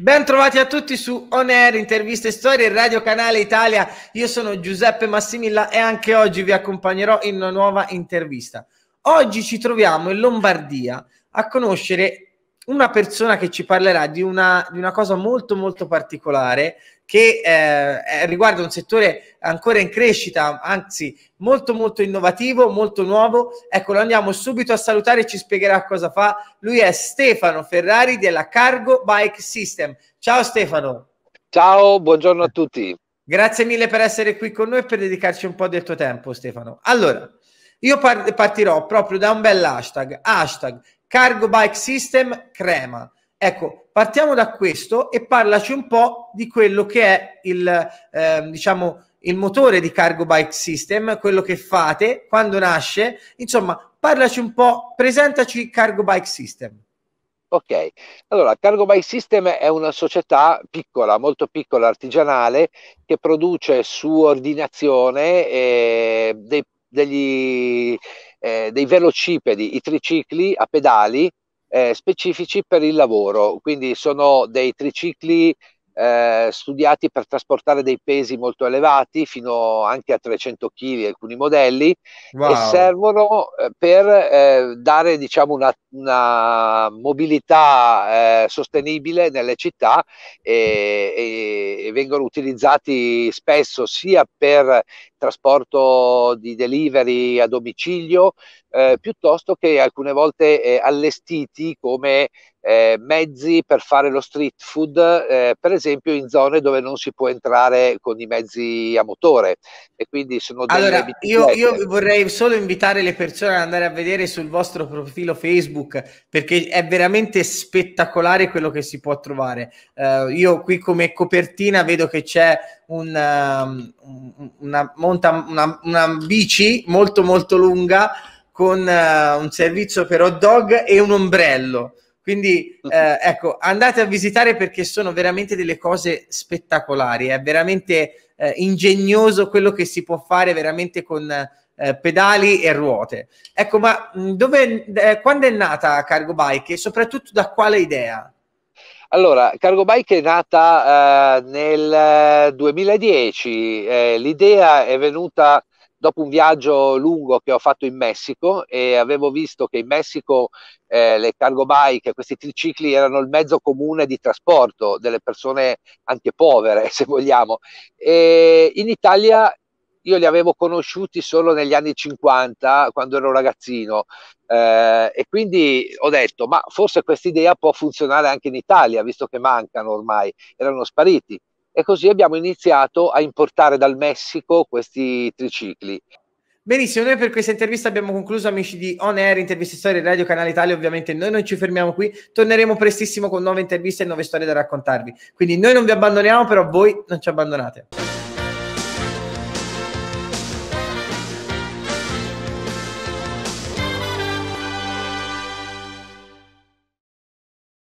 Bentrovati a tutti su On Air, interviste storie, Radio Canale Italia. Io sono Giuseppe Massimilla e anche oggi vi accompagnerò in una nuova intervista. Oggi ci troviamo in Lombardia a conoscere una persona che ci parlerà di una, di una cosa molto molto particolare che eh, riguarda un settore ancora in crescita, anzi molto molto innovativo, molto nuovo. Ecco, lo andiamo subito a salutare e ci spiegherà cosa fa. Lui è Stefano Ferrari della Cargo Bike System. Ciao Stefano. Ciao, buongiorno a tutti. Grazie mille per essere qui con noi e per dedicarci un po' del tuo tempo, Stefano. Allora, io partirò proprio da un bel hashtag, hashtag Cargo Bike System Crema. Ecco, partiamo da questo e parlaci un po' di quello che è il, eh, diciamo, il motore di Cargo Bike System, quello che fate, quando nasce, insomma, parlaci un po', presentaci Cargo Bike System. Ok, allora Cargo Bike System è una società piccola, molto piccola, artigianale, che produce su ordinazione eh, dei, degli dei velocipedi, i tricicli a pedali eh, specifici per il lavoro, quindi sono dei tricicli eh, studiati per trasportare dei pesi molto elevati, fino anche a 300 kg alcuni modelli, wow. e servono eh, per eh, dare diciamo, una, una mobilità eh, sostenibile nelle città e, e, e, vengono utilizzati spesso sia per trasporto di delivery a domicilio, eh, piuttosto che alcune volte eh, allestiti come mezzi per fare lo street food, per esempio esempio in zone dove non si può entrare con i mezzi a motore e quindi sono delle allora, io, io, vorrei solo invitare le persone ad andare a vedere sul vostro profilo Facebook perché è veramente spettacolare quello che si può trovare. Uh, io qui come copertina vedo che c'è un, um, una, monta, una, una bici molto molto lunga con uh, un servizio per hot dog e un ombrello. Quindi mm. eh, ecco, andate a visitare perché sono veramente delle cose spettacolari, è veramente eh, ingegnoso quello che si può fare veramente con eh, pedali e ruote. Ecco, ma mm, dove, eh, quando è nata Cargo Bike e soprattutto da quale idea? Allora, Cargo Bike è nata eh, nel 2010, eh, l'idea è venuta dopo un viaggio lungo che ho fatto in Messico e avevo visto che in Messico eh, le cargo bike, questi tricicli erano il mezzo comune di trasporto delle persone anche povere, se vogliamo. E in Italia io li avevo conosciuti solo negli anni 50, quando ero ragazzino, eh, e quindi ho detto, ma forse questa idea può funzionare anche in Italia, visto che mancano ormai, erano spariti e così abbiamo iniziato a importare dal Messico questi tricicli. Benissimo, noi per questa intervista abbiamo concluso, amici di On Air, interviste storie Radio Canale Italia. Ovviamente noi non ci fermiamo qui, torneremo prestissimo con nuove interviste e nuove storie da raccontarvi. Quindi noi non vi abbandoniamo, però voi non ci abbandonate.